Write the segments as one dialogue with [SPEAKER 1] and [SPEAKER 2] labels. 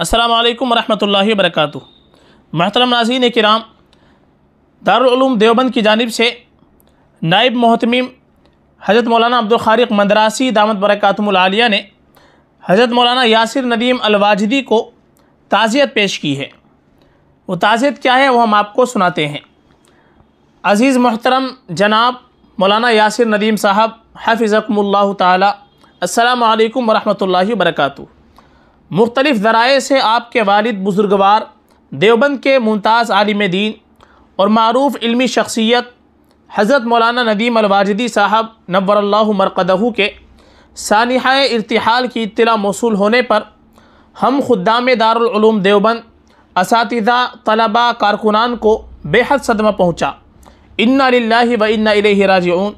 [SPEAKER 1] असलकम वरहमल वरक महतरम नाजीन कराम दारूम देवबंद की जानब से नायब महतमीम हज़रत मौलाना अब्दुल खारिक मंदरासी दामद बरकतमलिया ने हज़रत मौलाना यासिर नदीम अलवाजदी को ताज़ियत पेश की है वो ताज़ियत क्या है वो हम आपको सुनाते हैं अज़ीज़ महतरम जनाब मौलाना यासिर नदीम साहब हाफिज़कमल्ल तसलम वरहमल वर्का मुख्तलिफ़ ज़राए से आपके वालिद बुज़ुर्गवार देवबंद के मुमताज़ आलिम दीन और मरूफ इलमी शख्सियत हज़रत मौलाना नदीम अलवाजदी साहब नब्बरल्ला मरकदहू के सानहा इरतहाल की इतला मौसू होने पर हम खुदाम दारूम देवबंद इस तलबा कारकुनान को बेहद सदमा पहुँचा इन्ना लाला व इन्ना राजून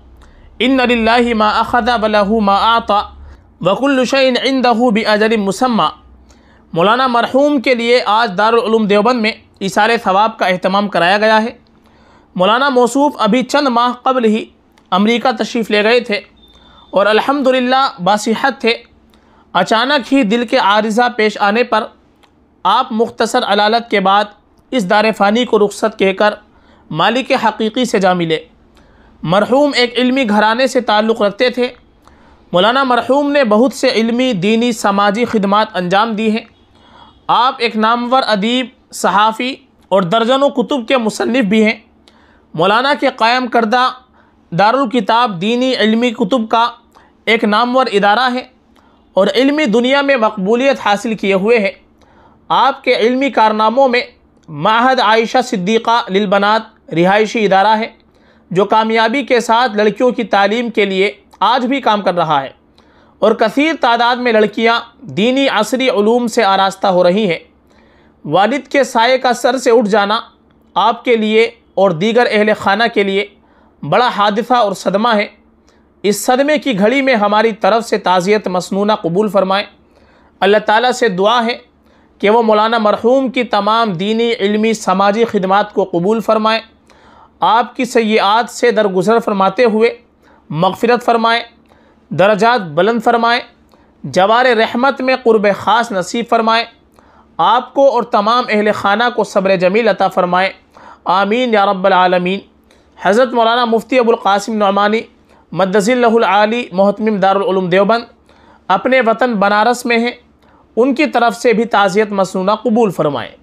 [SPEAKER 1] इन्ना मा अखदा वलहू मा आता वकुल्लशन इंदहू बि मुसम्मा मौलाना मरहूम के लिए आज दारूम देवबंद में इशारे सवाब का अहतमाम कराया गया है मौलाना मौसूफ अभी चंद माह कबल ही अमरीका तशरीफ़ ले गए थे और अल्हम्दुलिल्लाह बासीहत थे अचानक ही दिल के आरजा पेश आने पर आप मुख्तसर अलालत के बाद इस दार फ़ानी को रुख्सत कहकर मालिक हकीकी से जा मिले मरहूम एक इल्मी घराने से ताल्लुक़ रखते थे मौलाना मरहूम ने बहुत से इल्मी दीनी समाजी खदमात अंजाम दी हैं आप एक नामवर अदीब सहाफ़ी और दर्जनों कुतुब के मुसनफ़ भी हैं मौलाना के क़ायम करदा दारुल किताब दीनी इल्मी कुतुब का एक नामवर इदारा है और इल्मी दुनिया में मकबूलियत हासिल किए हुए हैं आपके इल्मी कारनामों में माहद आयशा सिद्दीक़ा लिलबनात रिहायशी इदारा है जो कामयाबी के साथ लड़कियों की तालीम के लिए आज भी काम कर रहा है और कसर तादाद में लड़कियाँ दीनी असरी ूम से आरास्ता हो रही हैं वालद के साय का सर से उठ जाना आपके लिए और दीगर अहल खाना के लिए बड़ा हादसा और सदमा है इस सदमे की घड़ी में हमारी तरफ से ताज़ियत मसनूना कबूल फ़रमाएँ अल्लाह ताली से दुआ है कि वह मौलाना मरहूम की तमाम दीनी इलमी समाजी खदमात को कबूल फ़रमाएँ आपकी सयात से दरगुजर फरमाते हुए मगफ़रत फ़रमाएँ दर्जात बुलंद फरमाएँ जवार रहमत में क़ुरब ख़ास नसीब फ़रमाएँ आपको और तमाम अहल खाना को सब्र जमील अता फ़रमाएँ आमीन या रब्बालमीन हज़रत मौलाना मुफ्ती अबुल्कासिम नमानी मदजिलहली महतम दारुलूम देवबंद अपने वतन बनारस में हैं उनकी तरफ से भी ताज़ियत मसनूना कबूल फ़रमाएँ